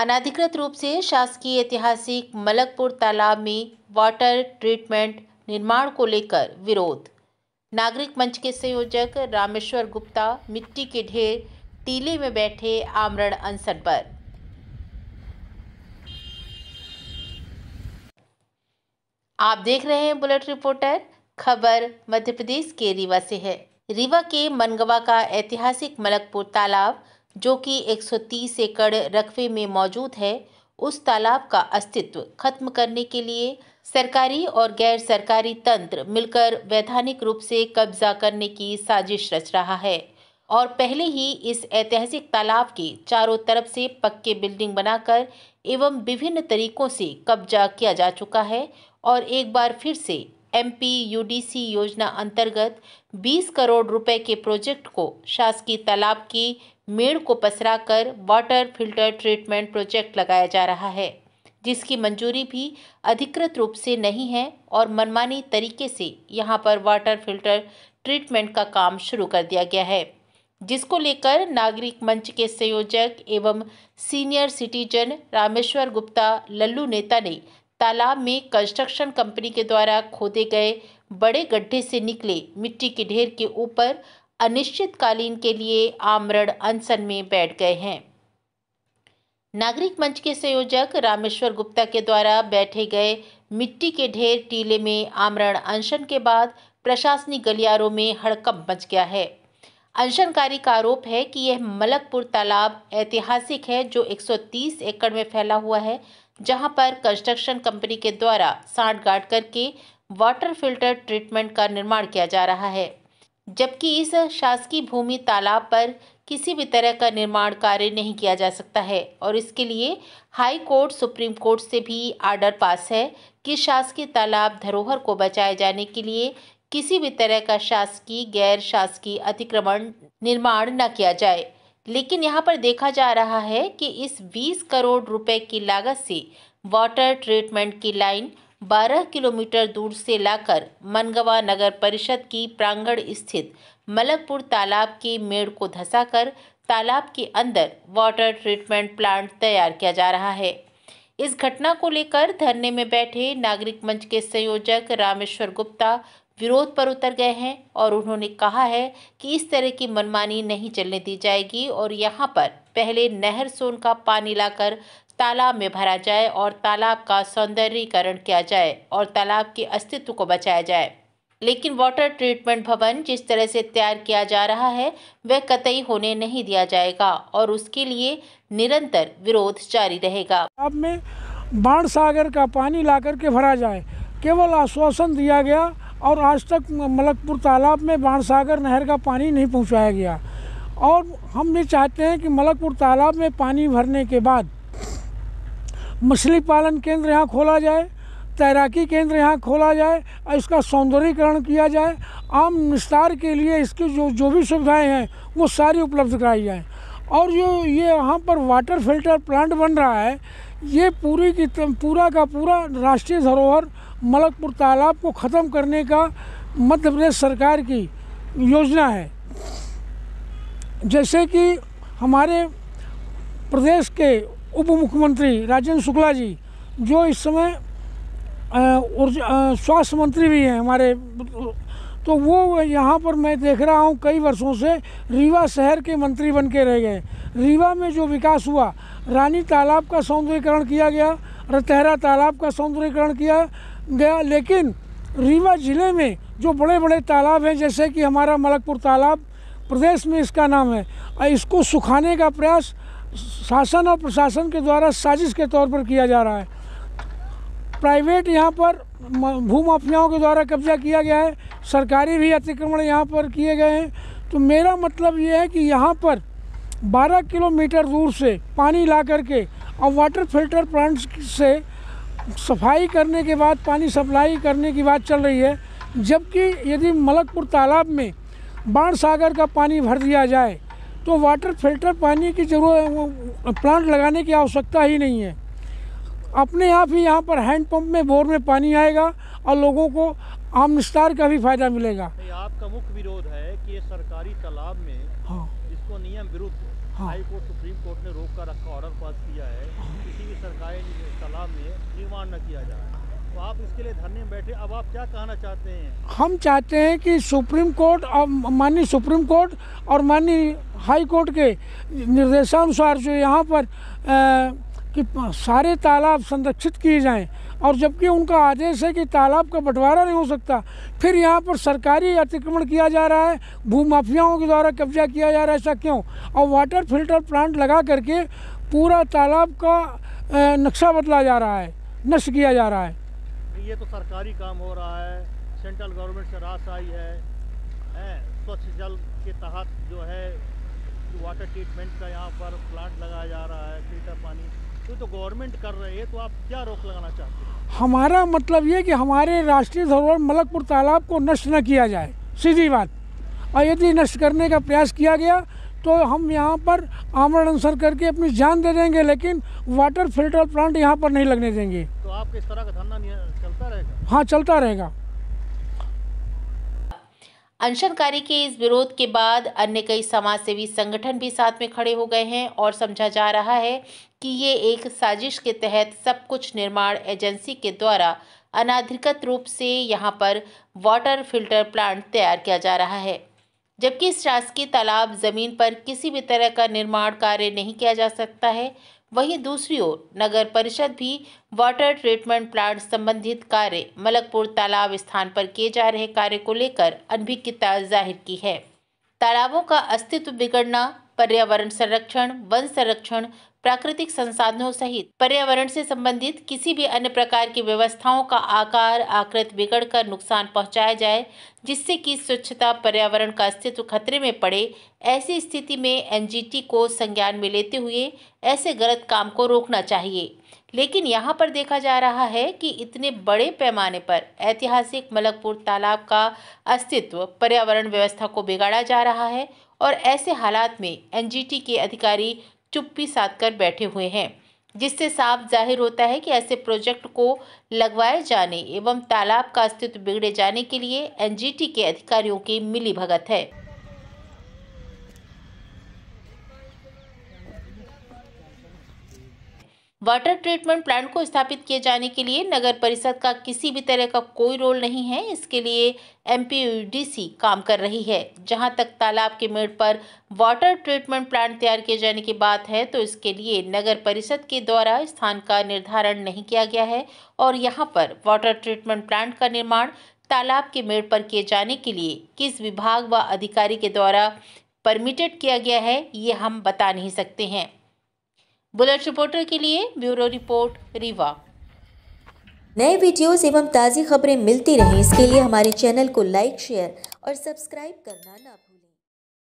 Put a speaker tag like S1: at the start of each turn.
S1: अनाधिकृत रूप से शासकीय ऐतिहासिक मलकपुर तालाब में वाटर ट्रीटमेंट निर्माण को लेकर विरोध नागरिक मंच के संयोजक रामेश्वर गुप्ता मिट्टी के ढेर टीले में बैठे आमरण अनसन पर आप देख रहे हैं बुलेट रिपोर्टर खबर मध्य प्रदेश के रीवा से है रीवा के मनगवा का ऐतिहासिक मलकपुर तालाब जो कि 130 एकड़ रकबे में मौजूद है उस तालाब का अस्तित्व खत्म करने के लिए सरकारी और गैर सरकारी तंत्र मिलकर वैधानिक रूप से कब्जा करने की साजिश रच रहा है और पहले ही इस ऐतिहासिक तालाब के चारों तरफ से पक्के बिल्डिंग बनाकर एवं विभिन्न तरीकों से कब्जा किया जा चुका है और एक बार फिर से एमपी यूडीसी योजना अंतर्गत 20 करोड़ रुपए के प्रोजेक्ट को शासकीय तालाब की मेड़ को पसरा कर वाटर फिल्टर ट्रीटमेंट प्रोजेक्ट लगाया जा रहा है जिसकी मंजूरी भी अधिकृत रूप से नहीं है और मनमानी तरीके से यहां पर वाटर फिल्टर ट्रीटमेंट का काम शुरू कर दिया गया है जिसको लेकर नागरिक मंच के संयोजक एवं सीनियर सिटीजन रामेश्वर गुप्ता लल्लू नेता ने तालाब में कंस्ट्रक्शन कंपनी के द्वारा खोदे गए बड़े गड्ढे से निकले मिट्टी के ढेर के ऊपर अनिश्चितकालीन के लिए आमरण अनशन में बैठ गए हैं नागरिक मंच के संयोजक रामेश्वर गुप्ता के द्वारा बैठे गए मिट्टी के ढेर टीले में आमरण अनशन के बाद प्रशासनिक गलियारों में हड़कंप मच गया है अनशनकारी का आरोप है कि यह मलकपुर तालाब ऐतिहासिक है जो 130 एकड़ में फैला हुआ है जहां पर कंस्ट्रक्शन कंपनी के द्वारा साठ गाट करके वाटर फिल्टर ट्रीटमेंट का निर्माण किया जा रहा है जबकि इस शासकीय भूमि तालाब पर किसी भी तरह का निर्माण कार्य नहीं किया जा सकता है और इसके लिए हाई कोर्ट सुप्रीम कोर्ट से भी आर्डर पास है कि शासकीय तालाब धरोहर को बचाए जाने के लिए किसी भी तरह का शासकीय गैर शासकीय अतिक्रमण निर्माण न किया जाए लेकिन यहाँ पर देखा जा रहा है कि इस 20 करोड़ रुपए की लागत से वाटर ट्रीटमेंट की लाइन 12 किलोमीटर दूर से लाकर मनगवा नगर परिषद की प्रांगण स्थित मलकपुर तालाब के मेड़ को धंसाकर तालाब के अंदर वाटर ट्रीटमेंट प्लांट तैयार किया जा रहा है इस घटना को लेकर धरने में बैठे नागरिक मंच के संयोजक रामेश्वर गुप्ता विरोध पर उतर गए हैं और उन्होंने कहा है कि इस तरह की मनमानी नहीं चलने दी जाएगी और यहाँ पर पहले नहर सोन का पानी लाकर तालाब में भरा जाए और तालाब का सौंदर्यीकरण किया जाए और तालाब के अस्तित्व को बचाया जाए लेकिन वाटर ट्रीटमेंट भवन जिस तरह से तैयार किया जा रहा है वह कतई होने नहीं दिया जाएगा और उसके लिए निरंतर विरोध जारी रहेगा अब में
S2: बाण सागर का पानी ला करके भरा जाए केवल आश्वासन दिया गया और आज तक मलकपुर तालाब में बाण सागर नहर का पानी नहीं पहुंचाया गया और हम ये चाहते हैं कि मलकपुर तालाब में पानी भरने के बाद मछली पालन केंद्र यहाँ खोला जाए तैराकी केंद्र यहाँ खोला जाए और इसका सौंदर्यकरण किया जाए आम निस्तार के लिए इसकी जो जो भी सुविधाएं हैं वो सारी उपलब्ध कराई जाएँ और जो ये यहाँ पर वाटर फिल्टर प्लांट बन रहा है ये पूरी की पूरा का पूरा राष्ट्रीय धरोहर मलकपुर तालाब को ख़त्म करने का मध्य प्रदेश सरकार की योजना है जैसे कि हमारे प्रदेश के उप मुख्यमंत्री राजेंद्र शुक्ला जी जो इस समय स्वास्थ्य मंत्री भी हैं हमारे तो वो यहाँ पर मैं देख रहा हूँ कई वर्षों से रीवा शहर के मंत्री बन के रह गए रीवा में जो विकास हुआ रानी तालाब का सौंदर्यकरण किया गया रतहरा तालाब का सौंदर्यकरण किया गया लेकिन रीवा ज़िले में जो बड़े बड़े तालाब हैं जैसे कि हमारा मलकपुर तालाब प्रदेश में इसका नाम है इसको सुखाने का प्रयास शासन और प्रशासन के द्वारा साजिश के तौर पर किया जा रहा है प्राइवेट यहाँ पर भू माफियाओं के द्वारा कब्जा किया गया है सरकारी भी अतिक्रमण यहाँ पर किए गए हैं तो मेरा मतलब ये है कि यहाँ पर 12 किलोमीटर दूर से पानी ला करके और वाटर फिल्टर प्लांट्स से सफाई करने के बाद पानी सप्लाई करने की बात चल रही है जबकि यदि मलकपुर तालाब में बाण सागर का पानी भर दिया जाए तो वाटर फिल्टर पानी की जरूरत प्लांट लगाने की आवश्यकता ही नहीं है अपने आप ही यहाँ पर हैंडपम्प में बोर में पानी आएगा और लोगों को आम निस्तार का भी फायदा मिलेगा
S1: आपका मुख्य विरोध है कि ये सरकारी तालाब में हाँ इसको नियम विरुद्ध हाँ। हाई कोर्ट सुप्रीम कोर्ट ने रोक का रखा ऑर्डर पास किया है हाँ। किसी भी सरकारी सलाह में निर्माण न किया जाए तो आप इसके लिए धरने में बैठे अब
S2: आप क्या कहना चाहते हैं हम चाहते हैं कि सुप्रीम कोर्ट और माननीय सुप्रीम कोर्ट और माननीय हाई कोर्ट के निर्देशानुसार जो यहाँ पर आ, कि सारे तालाब संरक्षित किए जाएं और जबकि उनका आदेश है कि तालाब का बंटवारा नहीं हो सकता फिर यहाँ पर सरकारी अतिक्रमण किया जा रहा है भूमाफियाओं के द्वारा कब्जा किया जा रहा है ऐसा क्यों और वाटर फिल्टर प्लांट लगा करके पूरा तालाब का नक्शा बदला जा रहा है नष्ट किया जा रहा है
S1: ये तो सरकारी काम हो रहा है सेंट्रल गवर्नमेंट से रास आई है, है स्वच्छ जल के तहत जो है वाटर ट्रीटमेंट का यहाँ पर प्लांट लगाया जा रहा है फिल्टर पानी तो, गवर्नमेंट कर रही है तो आप क्या रोक लगाना चाहते हैं
S2: हमारा मतलब ये कि हमारे राष्ट्रीय धरोहर मलकपुर तालाब को नष्ट न किया जाए सीधी बात और यदि नष्ट करने का प्रयास किया गया तो हम यहाँ पर आमरण अनसर करके अपनी जान दे देंगे लेकिन वाटर फिल्टर प्लांट यहाँ पर नहीं लगने देंगे
S1: तो आपके इस तरह का धरना चलता
S2: रहेगा हाँ चलता रहेगा
S1: अनशनकारी के इस विरोध के बाद अन्य कई समाजसेवी संगठन भी साथ में खड़े हो गए हैं और समझा जा रहा है कि ये एक साजिश के तहत सब कुछ निर्माण एजेंसी के द्वारा अनाधिकृत रूप से यहाँ पर वाटर फिल्टर प्लांट तैयार किया जा रहा है जबकि इस शासकीय तालाब ज़मीन पर किसी भी तरह का निर्माण कार्य नहीं किया जा सकता है वहीं दूसरी ओर नगर परिषद भी वाटर ट्रीटमेंट प्लांट संबंधित कार्य मलकपुर तालाब स्थान पर किए जा रहे कार्य को लेकर अनभिज्ञता जाहिर की है तालाबों का अस्तित्व बिगड़ना पर्यावरण संरक्षण वन संरक्षण प्राकृतिक संसाधनों सहित पर्यावरण से संबंधित किसी भी अन्य प्रकार की व्यवस्थाओं का आकार आकृत बिगड़कर नुकसान पहुंचाया जाए जिससे कि स्वच्छता पर्यावरण का अस्तित्व खतरे में पड़े ऐसी स्थिति में एनजीटी को संज्ञान में लेते हुए ऐसे गलत काम को रोकना चाहिए लेकिन यहाँ पर देखा जा रहा है कि इतने बड़े पैमाने पर ऐतिहासिक मलकपुर तालाब का अस्तित्व पर्यावरण व्यवस्था को बिगाड़ा जा रहा है और ऐसे हालात में एनजीटी के अधिकारी चुप्पी साध कर बैठे हुए हैं जिससे साफ जाहिर होता है कि ऐसे प्रोजेक्ट को लगवाए जाने एवं तालाब का अस्तित्व बिगड़े जाने के लिए एनजीटी के अधिकारियों की मिलीभगत है वाटर ट्रीटमेंट प्लांट को स्थापित किए जाने के लिए नगर परिषद का किसी भी तरह का कोई रोल नहीं है इसके लिए एमपीयूडीसी काम कर रही है जहां तक तालाब के मेड़ पर वाटर ट्रीटमेंट प्लांट तैयार किए जाने की बात है तो इसके लिए नगर परिषद के द्वारा स्थान का निर्धारण नहीं किया गया है और यहां पर वाटर ट्रीटमेंट प्लांट का निर्माण तालाब के मेड़ पर किए जाने के लिए किस विभाग व अधिकारी के द्वारा परमिटेड किया गया है ये हम बता नहीं सकते हैं बुलेट रिपोर्टर के लिए ब्यूरो रिपोर्ट रीवा नए वीडियोस एवं ताज़ी खबरें मिलती रहें इसके लिए हमारे चैनल को लाइक शेयर और सब्सक्राइब करना ना भूलें